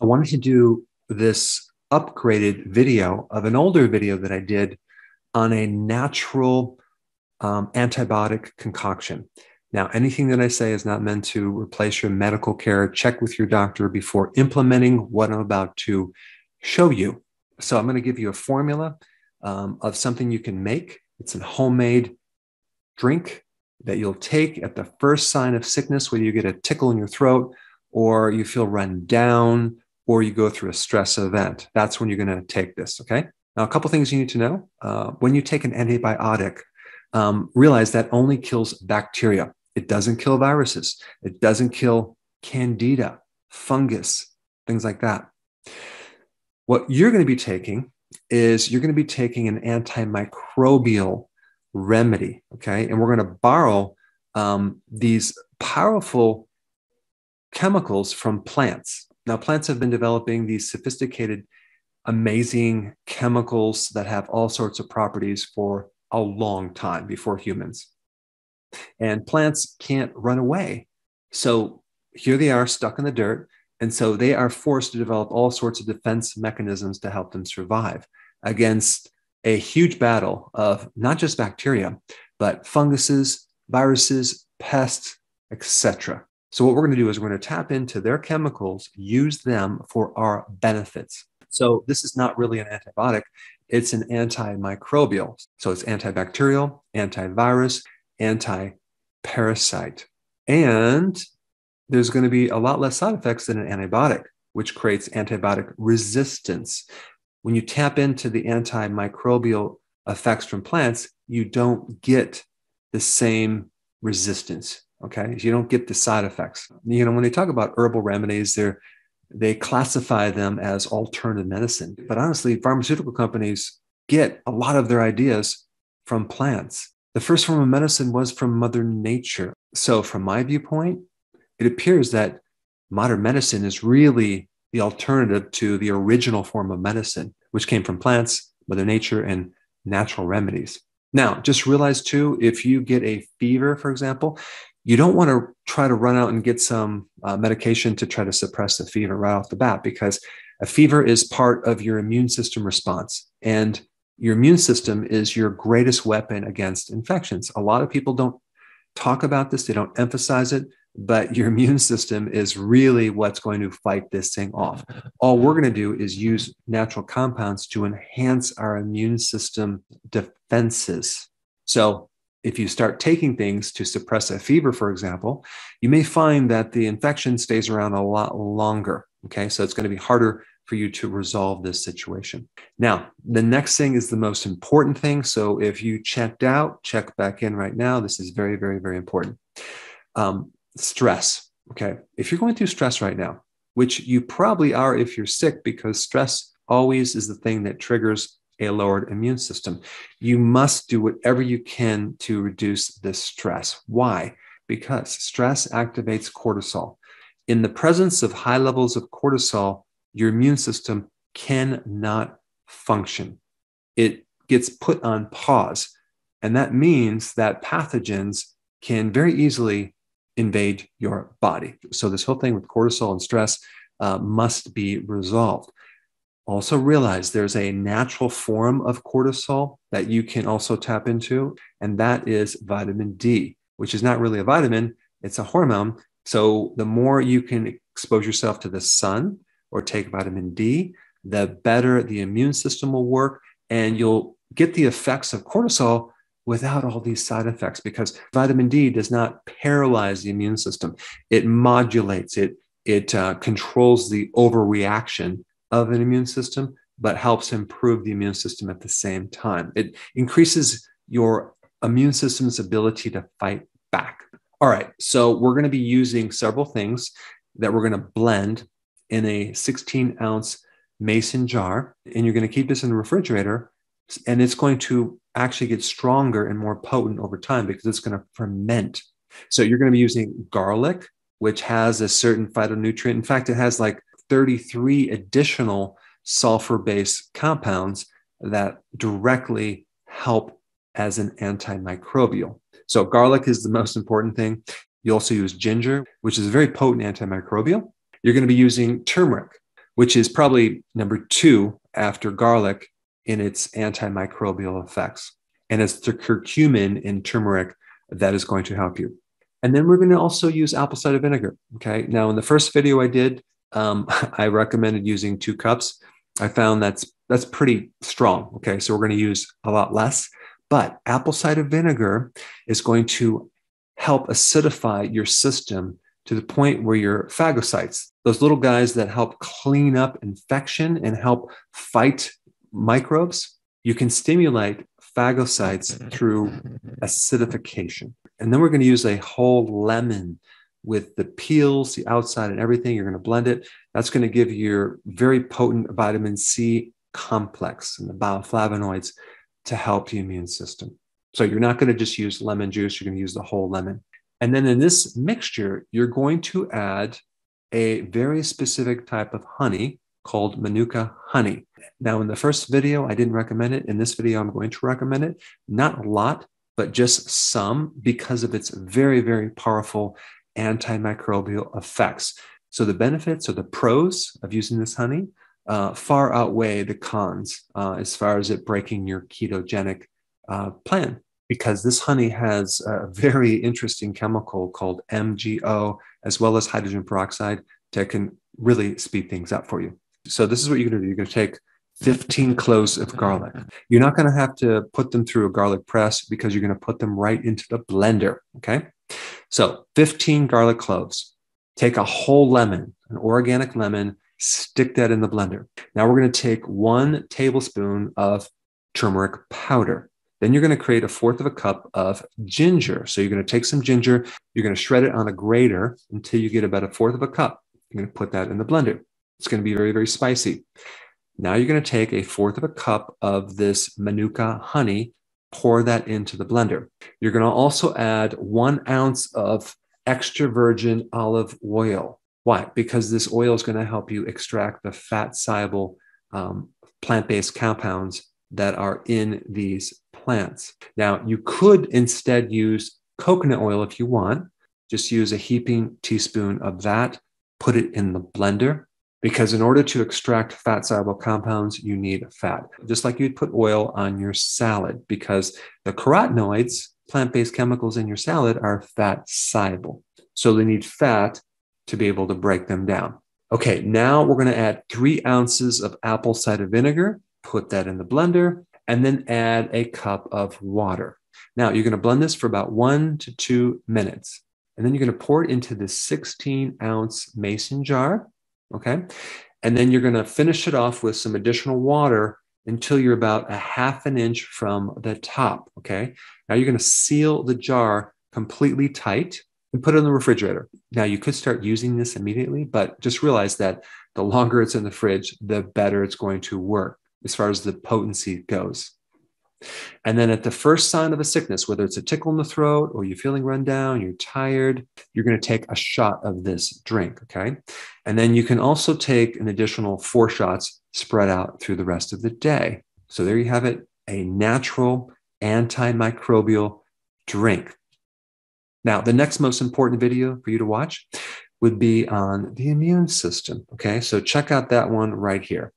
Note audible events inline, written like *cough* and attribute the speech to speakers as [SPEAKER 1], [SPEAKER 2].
[SPEAKER 1] I wanted to do this upgraded video of an older video that I did on a natural um, antibiotic concoction. Now, anything that I say is not meant to replace your medical care. Check with your doctor before implementing what I'm about to show you. So, I'm going to give you a formula um, of something you can make. It's a homemade drink that you'll take at the first sign of sickness, whether you get a tickle in your throat or you feel run down or you go through a stress event. That's when you're going to take this. Okay. Now, a couple things you need to know. Uh, when you take an antibiotic, um, realize that only kills bacteria. It doesn't kill viruses. It doesn't kill candida, fungus, things like that. What you're going to be taking is you're going to be taking an antimicrobial remedy. Okay. And we're going to borrow um, these powerful chemicals from plants. Now, plants have been developing these sophisticated, amazing chemicals that have all sorts of properties for a long time before humans. And plants can't run away. So here they are stuck in the dirt. And so they are forced to develop all sorts of defense mechanisms to help them survive against a huge battle of not just bacteria, but funguses, viruses, pests, etc. So, what we're going to do is we're going to tap into their chemicals, use them for our benefits. So, this is not really an antibiotic, it's an antimicrobial. So, it's antibacterial, antivirus, anti parasite. And there's going to be a lot less side effects than an antibiotic, which creates antibiotic resistance. When you tap into the antimicrobial effects from plants, you don't get the same resistance Okay. You don't get the side effects. You know, when they talk about herbal remedies, they're, they classify them as alternative medicine. But honestly, pharmaceutical companies get a lot of their ideas from plants. The first form of medicine was from Mother Nature. So, from my viewpoint, it appears that modern medicine is really the alternative to the original form of medicine, which came from plants, Mother Nature, and natural remedies. Now, just realize too, if you get a fever, for example, you don't want to try to run out and get some uh, medication to try to suppress the fever right off the bat because a fever is part of your immune system response. And your immune system is your greatest weapon against infections. A lot of people don't talk about this, they don't emphasize it, but your *laughs* immune system is really what's going to fight this thing off. All we're going to do is use natural compounds to enhance our immune system defenses. So if you start taking things to suppress a fever, for example, you may find that the infection stays around a lot longer. Okay, so it's going to be harder for you to resolve this situation. Now, the next thing is the most important thing. So if you checked out, check back in right now. This is very, very, very important. Um, stress. Okay, if you're going through stress right now, which you probably are if you're sick, because stress always is the thing that triggers a lowered immune system. You must do whatever you can to reduce this stress. Why? Because stress activates cortisol. In the presence of high levels of cortisol, your immune system cannot function. It gets put on pause. And that means that pathogens can very easily invade your body. So, this whole thing with cortisol and stress uh, must be resolved. Also, realize there's a natural form of cortisol that you can also tap into, and that is vitamin D, which is not really a vitamin, it's a hormone. So, the more you can expose yourself to the sun or take vitamin D, the better the immune system will work, and you'll get the effects of cortisol without all these side effects because vitamin D does not paralyze the immune system. It modulates it, it uh, controls the overreaction of an immune system, but helps improve the immune system at the same time. It increases your immune system's ability to fight back. All right, so we're going to be using several things that we're going to blend in a 16 ounce mason jar, and you're going to keep this in the refrigerator, and it's going to actually get stronger and more potent over time because it's going to ferment. So you're going to be using garlic, which has a certain phytonutrient. In fact, it has like 33 additional sulfur based compounds that directly help as an antimicrobial. So, garlic is the most important thing. You also use ginger, which is a very potent antimicrobial. You're going to be using turmeric, which is probably number two after garlic in its antimicrobial effects. And it's the curcumin in turmeric that is going to help you. And then we're going to also use apple cider vinegar. Okay. Now, in the first video I did, um, *laughs* I recommended using two cups. I found that's that's pretty strong. Okay, so we're going to use a lot less, but apple cider vinegar is going to help acidify your system to the point where your phagocytes, those little guys that help clean up infection and help fight microbes, you can stimulate phagocytes through *laughs* acidification. And then we're going to use a whole lemon with the peels, the outside, and everything. You're going to blend it. That's going to give your very potent vitamin C complex and the bioflavonoids to help the immune system. So you're not going to just use lemon juice, you're going to use the whole lemon. And then in this mixture, you're going to add a very specific type of honey called Manuka honey. Now, in the first video, I didn't recommend it. In this video, I'm going to recommend it. Not a lot, but just some because of its very, very powerful antimicrobial effects. So the benefits or the pros of using this honey uh, far outweigh the cons uh, as far as it breaking your ketogenic uh, plan, because this honey has a very interesting chemical called MGO as well as hydrogen peroxide that can really speed things up for you. So this is what you're going to do. You're going to take 15 cloves of garlic. You're not going to have to put them through a garlic press because you're going to put them right into the blender. Okay. So 15 garlic cloves. Take a whole lemon, an organic lemon, stick that in the blender. Now we're going to take one tablespoon of turmeric powder. Then you're going to create a fourth of a cup of ginger. So you're going to take some ginger, you're going to shred it on a grater until you get about a fourth of a cup. You're going to put that in the blender. It's going to be very, very spicy. Now you're going to take a fourth of a cup of this Manuka honey pour that into the blender. You're going to also add one ounce of extra virgin olive oil. Why? Because this oil is going to help you extract the fat soluble um, plant based compounds that are in these plants. Now, you could instead use coconut oil if you want. Just use a heaping teaspoon of that, put it in the blender because in order to extract fat soluble compounds, you need fat, just like you'd put oil on your salad, because the carotenoids, plant based chemicals in your salad, are fat soluble. So they need fat to be able to break them down. Okay, now we're going to add three ounces of apple cider vinegar, put that in the blender, and then add a cup of water. Now you're going to blend this for about one to two minutes. And then you're going to pour it into this 16 ounce mason jar Okay. And then you're going to finish it off with some additional water until you're about a half an inch from the top. Okay. Now you're going to seal the jar completely tight and put it in the refrigerator. Now you could start using this immediately, but just realize that the longer it's in the fridge, the better it's going to work as far as the potency goes. And then at the first sign of a sickness, whether it's a tickle in the throat or you're feeling run down, you're tired, you're going to take a shot of this drink. Okay. And then you can also take an additional four shots spread out through the rest of the day. So there you have it a natural antimicrobial drink. Now, the next most important video for you to watch would be on the immune system. Okay. So check out that one right here.